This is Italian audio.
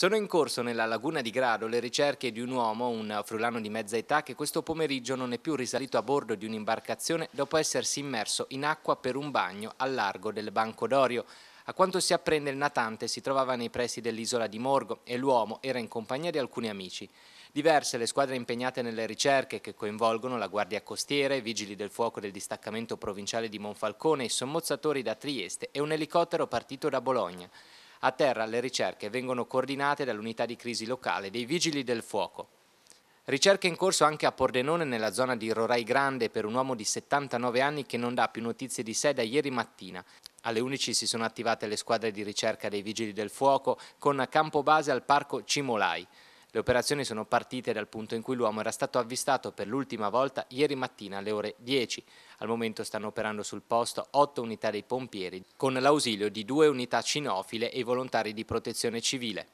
Sono in corso nella laguna di Grado le ricerche di un uomo, un frulano di mezza età, che questo pomeriggio non è più risalito a bordo di un'imbarcazione dopo essersi immerso in acqua per un bagno al largo del Banco d'Orio. A quanto si apprende il natante si trovava nei pressi dell'isola di Morgo e l'uomo era in compagnia di alcuni amici. Diverse le squadre impegnate nelle ricerche che coinvolgono la Guardia Costiera, i Vigili del Fuoco del Distaccamento Provinciale di Monfalcone, i sommozzatori da Trieste e un elicottero partito da Bologna. A terra le ricerche vengono coordinate dall'unità di crisi locale dei Vigili del Fuoco. Ricerche in corso anche a Pordenone nella zona di Rorai Grande per un uomo di 79 anni che non dà più notizie di sé da ieri mattina. Alle 11 si sono attivate le squadre di ricerca dei Vigili del Fuoco con campo base al parco Cimolai. Le operazioni sono partite dal punto in cui l'uomo era stato avvistato per l'ultima volta ieri mattina alle ore 10. Al momento stanno operando sul posto 8 unità dei pompieri con l'ausilio di due unità cinofile e i volontari di protezione civile.